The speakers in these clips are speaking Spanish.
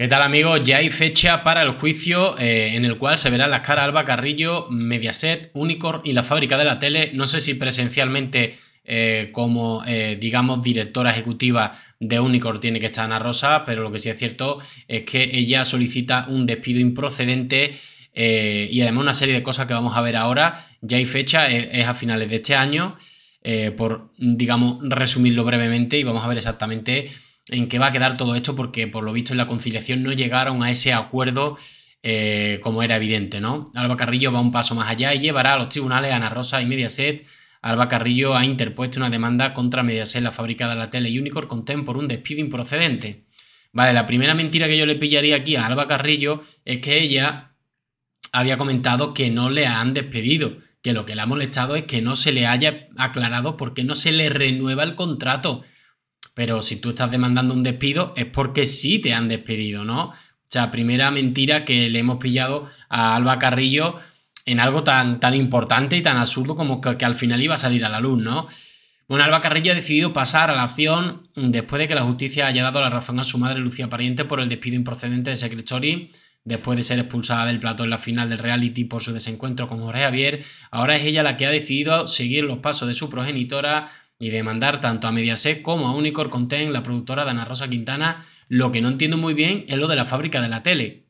¿Qué tal amigos? Ya hay fecha para el juicio eh, en el cual se verán las caras Alba Carrillo, Mediaset, Unicorn y la fábrica de la tele. No sé si presencialmente eh, como, eh, digamos, directora ejecutiva de Unicorn tiene que estar Ana Rosa, pero lo que sí es cierto es que ella solicita un despido improcedente y además una serie de cosas que vamos a ver ahora. Ya hay fecha, es, es a finales de este año, por, digamos, resumirlo brevemente y vamos a ver exactamente en qué va a quedar todo esto, porque por lo visto en la conciliación no llegaron a ese acuerdo eh, como era evidente, ¿no? Alba Carrillo va un paso más allá y llevará a los tribunales a Ana Rosa y Mediaset. Alba Carrillo ha interpuesto una demanda contra Mediaset, la fábrica de la tele Unicorn Content, por un despido improcedente. Vale, la primera mentira que yo le pillaría aquí a Alba Carrillo es que ella había comentado que no le han despedido, que lo que le ha molestado es que no se le haya aclarado por qué no se le renueva el contrato. Pero si tú estás demandando un despido es porque sí te han despedido, ¿no? O sea, primera mentira que le hemos pillado a Alba Carrillo en algo tan, tan importante y tan absurdo como que, al final iba a salir a la luz, ¿no? Bueno, Alba Carrillo ha decidido pasar a la acción después de que la justicia haya dado la razón a su madre Lucía Pariente por el despido improcedente de Secretori después de ser expulsada del plato en la final del reality por su desencuentro con Jorge Javier. Ahora es ella la que ha decidido seguir los pasos de su progenitora y demandar tanto a Mediaset como a Unicor Content, la productora de Ana Rosa Quintana. Lo que no entiendo muy bien es lo de la fábrica de la tele.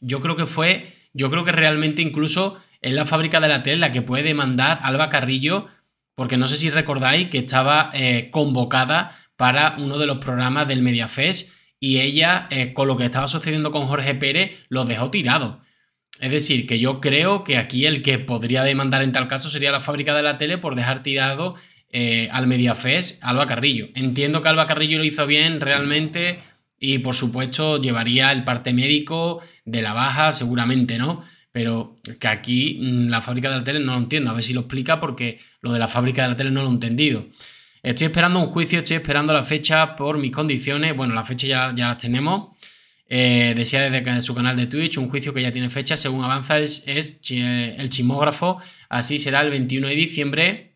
Yo creo que fue, yo creo que realmente incluso es la fábrica de la tele la que puede demandar Alba Carrillo, porque no sé si recordáis que estaba eh, convocada para uno de los programas del Mediafest y ella, eh, con lo que estaba sucediendo con Jorge Pérez, los dejó tirado. Es decir, que yo creo que aquí el que podría demandar en tal caso sería la fábrica de la tele por dejar tirado eh, al MediaFest Alba Carrillo. Entiendo que Alba Carrillo lo hizo bien realmente y por supuesto llevaría el parte médico de la baja seguramente, ¿no? Pero que aquí mm, la fábrica de la tele no lo entiendo, a ver si lo explica porque lo de la fábrica de la tele no lo he entendido. Estoy esperando un juicio, estoy esperando la fecha por mis condiciones. Bueno, la fecha ya, ya las tenemos. Eh, decía desde su canal de Twitch, un juicio que ya tiene fecha, según avanza es, es, el chimógrafo Así será el 21 de diciembre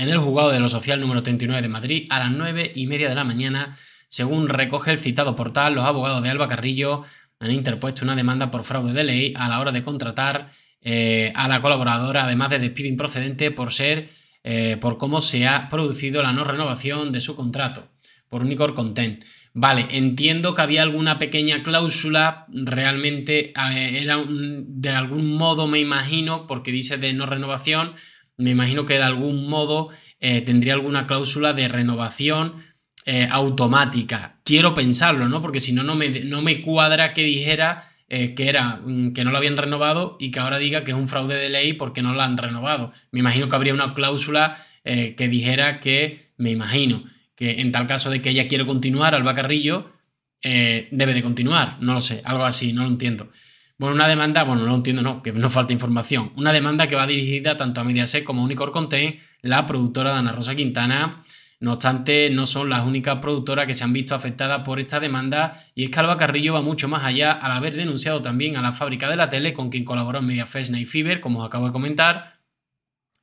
en el jugado de lo social número 39 de Madrid a las nueve y media de la mañana. Según recoge el citado portal, los abogados de Alba Carrillo han interpuesto una demanda por fraude de ley a la hora de contratar eh, a la colaboradora, además de despido improcedente por ser, eh, por cómo se ha producido la no renovación de su contrato por Unicor Content. Vale, entiendo que había alguna pequeña cláusula, realmente eh, era de algún modo me imagino, porque dice de no renovación, me imagino que de algún modo eh, tendría alguna cláusula de renovación eh, automática. Quiero pensarlo, ¿no? Porque si no, no me, no me cuadra que dijera eh, que era mm, que no lo habían renovado y que ahora diga que es un fraude de ley porque no la han renovado. Me imagino que habría una cláusula que dijera que, me imagino, que en tal caso de que ella quiere continuar, al bacarrillo, debe de continuar. No lo sé, algo así, no lo entiendo. Bueno, una demanda, bueno, no entiendo, no, que no falta información. Una demanda que va dirigida tanto a Mediaset como a Unicor Content, la productora de Ana Rosa Quintana. No obstante, no son las únicas productoras que se han visto afectadas por esta demanda y es que Alba Carrillo va mucho más allá al haber denunciado también a la fábrica de la tele con quien colaboró en Mediafest Night Fever, como os acabo de comentar,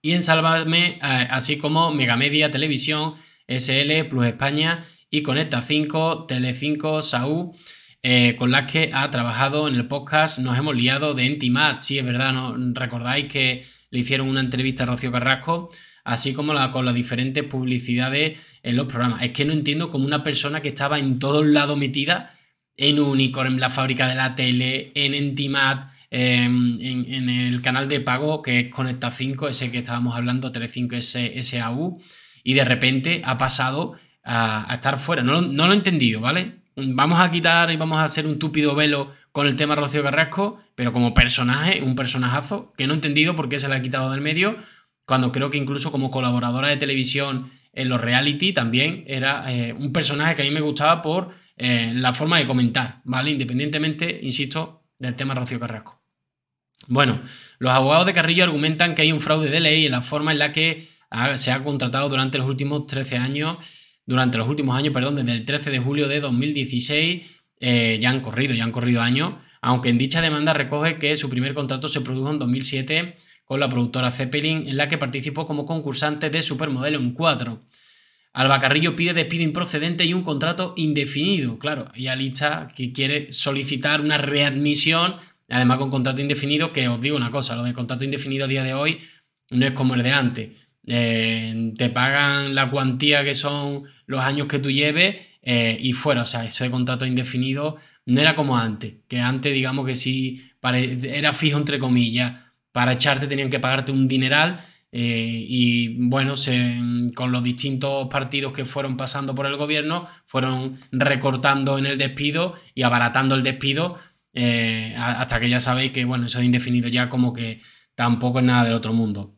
y en Salvarme, eh, así como Megamedia Televisión, SL, Plus España y Conecta 5, Tele 5, Saúl. Eh, con las que ha trabajado en el podcast. Nos hemos liado de Entimat, sí, es verdad, ¿no? recordáis que le hicieron una entrevista a Rocío Carrasco, así como la, con las diferentes publicidades en los programas. Es que no entiendo cómo una persona que estaba en todos lados metida, en Unicorn, en la fábrica de la tele, en Entimat, em, en, el canal de pago que es Conecta 5, ese que estábamos hablando, 35S, SAU, y de repente ha pasado a, estar fuera. No, no lo he entendido, ¿vale? vamos a quitar y vamos a hacer un túpido velo con el tema Rocío Carrasco, pero como personaje, un personajazo, que no he entendido por qué se le ha quitado del medio, cuando creo que incluso como colaboradora de televisión en los reality también era eh, un personaje que a mí me gustaba por eh, la forma de comentar, ¿vale? Independientemente, insisto, del tema Rocío Carrasco. Bueno, los abogados de Carrillo argumentan que hay un fraude de ley en la forma en la que se ha contratado durante los últimos 13 años durante los últimos años, perdón, desde el 13 de julio de 2016, eh, ya han corrido, ya han corrido años, aunque en dicha demanda recoge que su primer contrato se produjo en 2007 con la productora Zeppelin, en la que participó como concursante de Supermodelo en 4. Albacarrillo pide despido improcedente y un contrato indefinido, claro, y alista que quiere solicitar una readmisión, además con contrato indefinido, que os digo una cosa, lo de contrato indefinido a día de hoy no es como el de antes. Eh, te pagan la cuantía que son los años que tú lleves eh, y fuera. O sea, ese contrato indefinido no era como antes, que antes digamos que sí era fijo entre comillas. Para echarte tenían que pagarte un dineral eh, y bueno, con los distintos partidos que fueron pasando por el gobierno, fueron recortando en el despido y abaratando el despido hasta que ya sabéis que bueno, eso es indefinido ya como que tampoco es nada del otro mundo.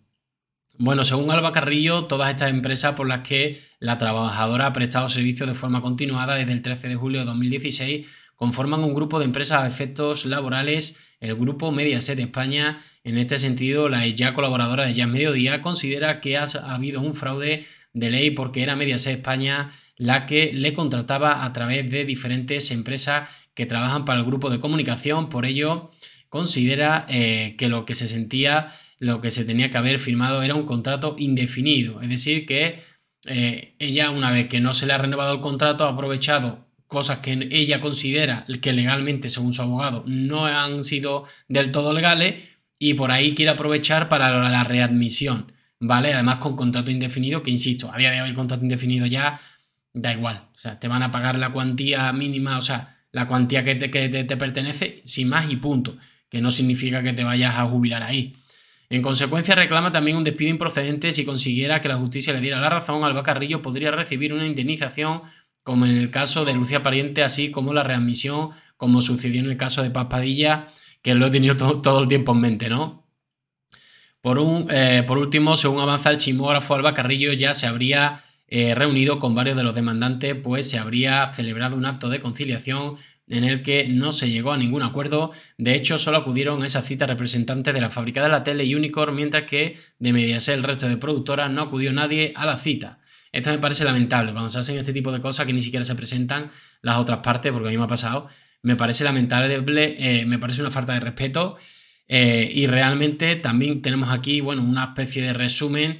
Bueno, según Alba Carrillo, todas estas empresas por las que la trabajadora ha prestado servicio de forma continuada desde el 13 de julio de 2016 conforman un grupo de empresas a efectos laborales, el grupo Mediaset España. En este sentido, la ya colaboradora de Ya Mediodía considera que ha habido un fraude de ley porque era Mediaset España la que le contrataba a través de diferentes empresas que trabajan para el grupo de comunicación. Por ello, considera eh, que lo que se sentía lo que se tenía que haber firmado era un contrato indefinido. Es decir, que eh, ella, una vez que no se le ha renovado el contrato, ha aprovechado cosas que ella considera que legalmente, según su abogado, no han sido del todo legales y por ahí quiere aprovechar para la readmisión, ¿vale? Además con contrato indefinido, que insisto, a día de hoy el contrato indefinido ya da igual, o sea, te van a pagar la cuantía mínima, o sea, la cuantía que te pertenece, sin más y punto, que no significa que te vayas a jubilar ahí. En consecuencia, reclama también un despido improcedente si consiguiera que la justicia le diera la razón. Alba Carrillo podría recibir una indemnización, como en el caso de Lucía Pariente, así como la readmisión, como sucedió en el caso de Paspadilla que lo he tenido todo el tiempo en mente, ¿no? Por, un, eh, por último, según avanza el chimógrafo Alba Carrillo ya se habría eh, reunido con varios de los demandantes, pues se habría celebrado un acto de conciliación en el que no se llegó a ningún acuerdo. De hecho, solo acudieron a esa cita representantes de la fábrica de la tele y Unicorn, mientras que de Mediaset el resto de productoras no acudió nadie a la cita. Esto me parece lamentable, cuando se hacen este tipo de cosas que ni siquiera se presentan las otras partes, porque a mí me ha pasado, me parece lamentable, eh, me parece una falta de respeto eh, y realmente también tenemos aquí, bueno, una especie de resumen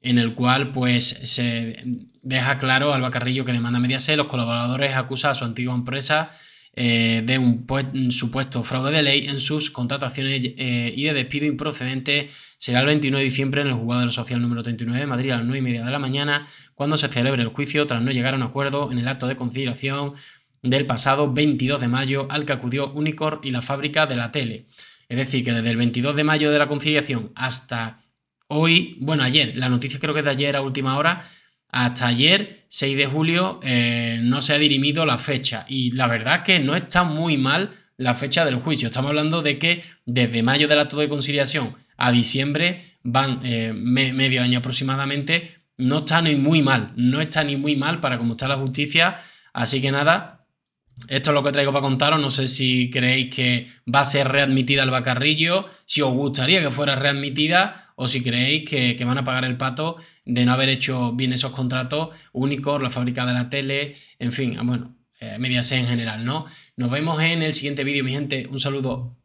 en el cual pues se deja claro al Bacarrillo que demanda Mediaset, los colaboradores acusan a su antigua empresa eh, de un, supuesto fraude de ley en sus contrataciones eh, y de despido improcedente será el 29 de diciembre en el jugador social número 39 de Madrid a las 9 y media de la mañana, cuando se celebre el juicio tras no llegar a un acuerdo en el acto de conciliación del pasado 22 de mayo al que acudió Unicorn y la fábrica de la tele. Es decir, que desde el 22 de mayo de la conciliación hasta hoy, bueno, ayer, la noticia creo que es de ayer a última hora, hasta ayer, 6 de julio, eh, no se ha dirimido la fecha. Y la verdad es que no está muy mal la fecha del juicio. Estamos hablando de que desde mayo del acto de conciliación a diciembre van eh, medio año aproximadamente. No está ni muy mal, no está ni muy mal para cómo está la justicia. Así que nada, esto es lo que traigo para contaros. No sé si creéis que va a ser readmitida el bacarrillo, si os gustaría que fuera readmitida o si creéis que van a pagar el pato de no haber hecho bien esos contratos, Unicor, la fábrica de la tele, en fin, ah, bueno, eh, Mediaset en general, ¿no? Nos vemos en el siguiente vídeo, mi gente. Un saludo.